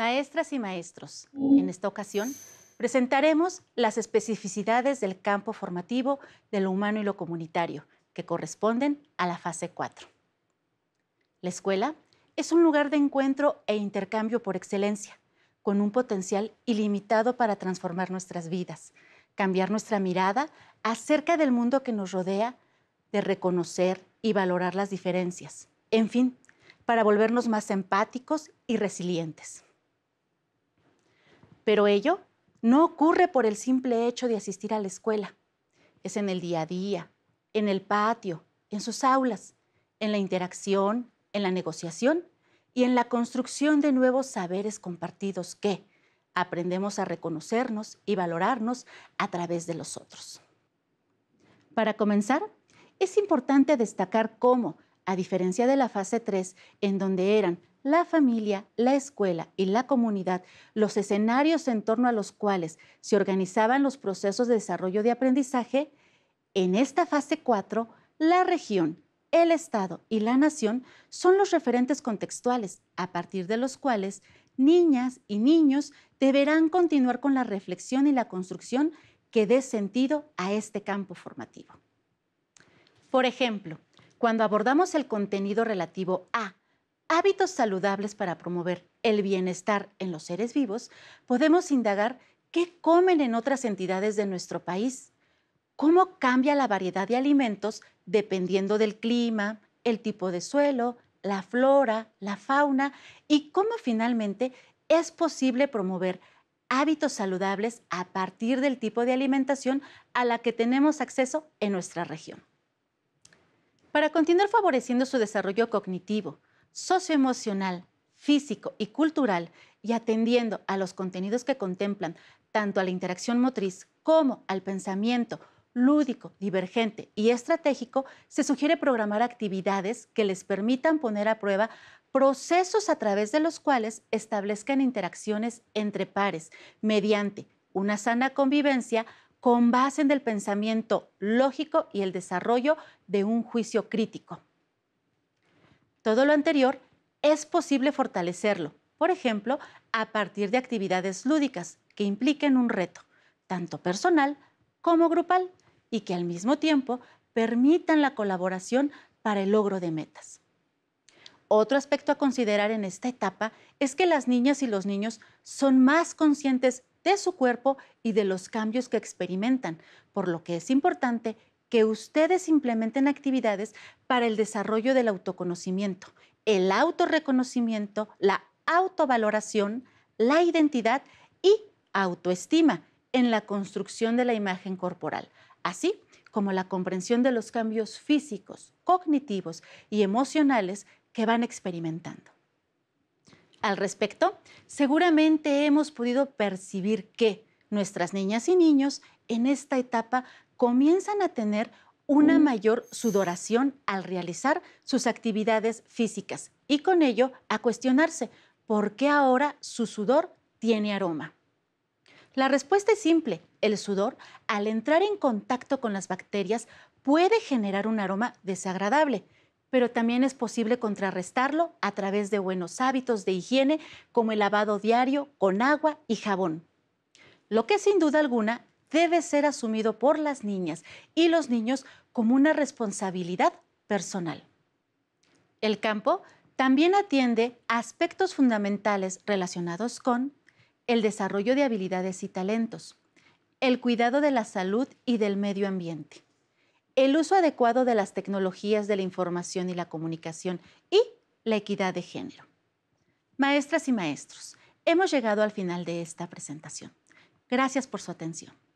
Maestras y maestros, en esta ocasión presentaremos las especificidades del campo formativo de lo humano y lo comunitario, que corresponden a la fase 4. La escuela es un lugar de encuentro e intercambio por excelencia, con un potencial ilimitado para transformar nuestras vidas, cambiar nuestra mirada acerca del mundo que nos rodea, de reconocer y valorar las diferencias, en fin, para volvernos más empáticos y resilientes. Pero ello no ocurre por el simple hecho de asistir a la escuela. Es en el día a día, en el patio, en sus aulas, en la interacción, en la negociación y en la construcción de nuevos saberes compartidos que aprendemos a reconocernos y valorarnos a través de los otros. Para comenzar, es importante destacar cómo, a diferencia de la fase 3, en donde eran la familia, la escuela y la comunidad los escenarios en torno a los cuales se organizaban los procesos de desarrollo de aprendizaje, en esta fase 4, la región, el Estado y la nación son los referentes contextuales a partir de los cuales niñas y niños deberán continuar con la reflexión y la construcción que dé sentido a este campo formativo. Por ejemplo, cuando abordamos el contenido relativo a hábitos saludables para promover el bienestar en los seres vivos, podemos indagar qué comen en otras entidades de nuestro país, cómo cambia la variedad de alimentos dependiendo del clima, el tipo de suelo, la flora, la fauna y cómo finalmente es posible promover hábitos saludables a partir del tipo de alimentación a la que tenemos acceso en nuestra región. Para continuar favoreciendo su desarrollo cognitivo, socioemocional, físico y cultural y atendiendo a los contenidos que contemplan tanto a la interacción motriz como al pensamiento lúdico, divergente y estratégico, se sugiere programar actividades que les permitan poner a prueba procesos a través de los cuales establezcan interacciones entre pares mediante una sana convivencia con base en el pensamiento lógico y el desarrollo de un juicio crítico. Todo lo anterior es posible fortalecerlo, por ejemplo, a partir de actividades lúdicas que impliquen un reto, tanto personal como grupal, y que al mismo tiempo permitan la colaboración para el logro de metas. Otro aspecto a considerar en esta etapa es que las niñas y los niños son más conscientes de su cuerpo y de los cambios que experimentan, por lo que es importante que ustedes implementen actividades para el desarrollo del autoconocimiento, el autorreconocimiento, la autovaloración, la identidad y autoestima en la construcción de la imagen corporal, así como la comprensión de los cambios físicos, cognitivos y emocionales que van experimentando. Al respecto, seguramente hemos podido percibir que nuestras niñas y niños en esta etapa comienzan a tener una uh. mayor sudoración al realizar sus actividades físicas y con ello a cuestionarse por qué ahora su sudor tiene aroma. La respuesta es simple. El sudor, al entrar en contacto con las bacterias, puede generar un aroma desagradable, pero también es posible contrarrestarlo a través de buenos hábitos de higiene como el lavado diario con agua y jabón. Lo que sin duda alguna debe ser asumido por las niñas y los niños como una responsabilidad personal. El campo también atiende aspectos fundamentales relacionados con el desarrollo de habilidades y talentos, el cuidado de la salud y del medio ambiente, el uso adecuado de las tecnologías de la información y la comunicación y la equidad de género. Maestras y maestros, hemos llegado al final de esta presentación. Gracias por su atención.